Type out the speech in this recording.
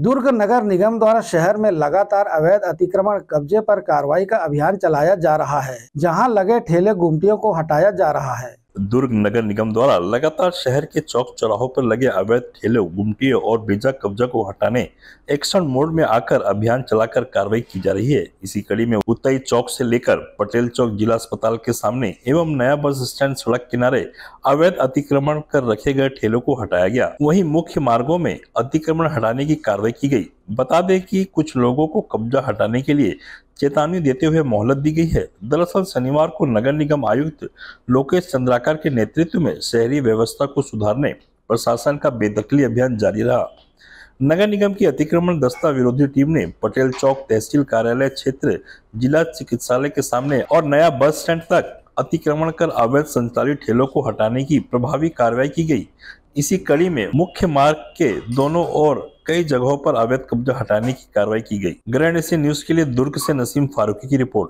दुर्ग नगर निगम द्वारा शहर में लगातार अवैध अतिक्रमण कब्जे पर कार्रवाई का अभियान चलाया जा रहा है जहां लगे ठेले गुमटियों को हटाया जा रहा है दुर्ग नगर निगम द्वारा लगातार शहर के चौक चौराहों पर लगे अवैध ठेले गुमटियों और बेजा कब्जा को हटाने एक्शन मोड में आकर अभियान चलाकर कार्रवाई की जा रही है इसी कड़ी में उतई चौक से लेकर पटेल चौक जिला अस्पताल के सामने एवं नया बस स्टैंड सड़क किनारे अवैध अतिक्रमण कर रखे गए ठेलों को हटाया गया वही मुख्य मार्गो में अतिक्रमण हटाने की कार्रवाई की गयी बता दें कि कुछ लोगों को कब्जा हटाने के लिए चेतावनी देते हुए मोहलत दी गई है दरअसल शनिवार को नगर निगम आयुक्त लोकेश चंद्राकर के नेतृत्व में शहरी व्यवस्था को सुधारने प्रशासन का बेदखली अभियान जारी रहा नगर निगम की अतिक्रमण दस्ता विरोधी टीम ने पटेल चौक तहसील कार्यालय क्षेत्र जिला चिकित्सालय के सामने और नया बस स्टैंड तक अतिक्रमण कर अवैध संचालित ठेलों को हटाने की प्रभावी कार्रवाई की गई इसी कड़ी में मुख्य मार्ग के दोनों ओर कई जगहों पर अवैध कब्जा हटाने की कार्रवाई की गई ग्रैंड एसी न्यूज के लिए दुर्ग से नसीम फारूकी की रिपोर्ट